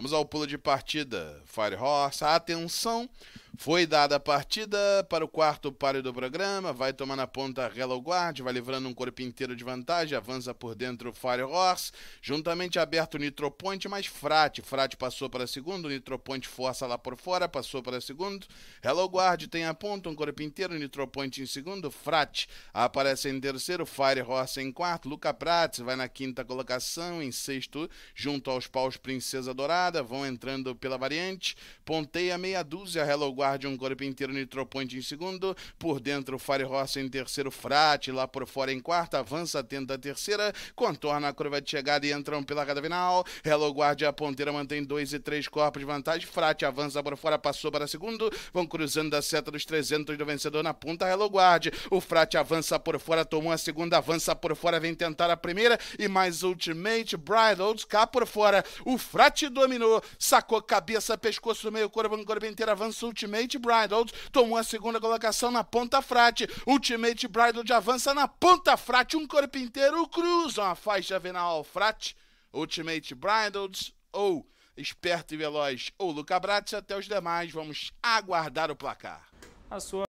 Vamos ao pulo de partida. Fire Horse, atenção. Foi dada a partida para o quarto páreo do programa, vai tomar na ponta Hello Guard, vai livrando um corpo inteiro de vantagem, avança por dentro Fire Horse, juntamente aberto Nitro Point mas Frate. Frate passou para segundo, Point força lá por fora, passou para segundo. Hello Guard tem a ponta, um corpo inteiro, Nitro Point em segundo, Frate aparece em terceiro, Fire Horse em quarto, Luca Prates vai na quinta colocação, em sexto, junto aos paus Princesa Dourada, vão entrando pela variante, ponteia meia dúzia Hello Guard tarde, um corpo inteiro Nitroponte em segundo, por dentro Firehorse em terceiro, Frate lá por fora em quarta, avança, tenta a terceira, contorna a curva de chegada e entram pela cada final, Hello Guardia, a ponteira mantém dois e três corpos de vantagem, Frate avança por fora, passou para segundo, vão cruzando a seta dos 300 do vencedor na ponta, Hello Guard, o Frate avança por fora, tomou a segunda, avança por fora, vem tentar a primeira e mais Ultimate, Bridles cá por fora, o Frate dominou, sacou cabeça, pescoço, meio corpo, um corpo inteiro, avança Ultimate, Ultimate Bridal tomou a segunda colocação na ponta frate. Ultimate Bridal avança na ponta frate. Um corpo inteiro cruza uma faixa venal frate. Ultimate Bridals ou Esperto e Veloz ou Luca Bratz. Até os demais, vamos aguardar o placar. A sua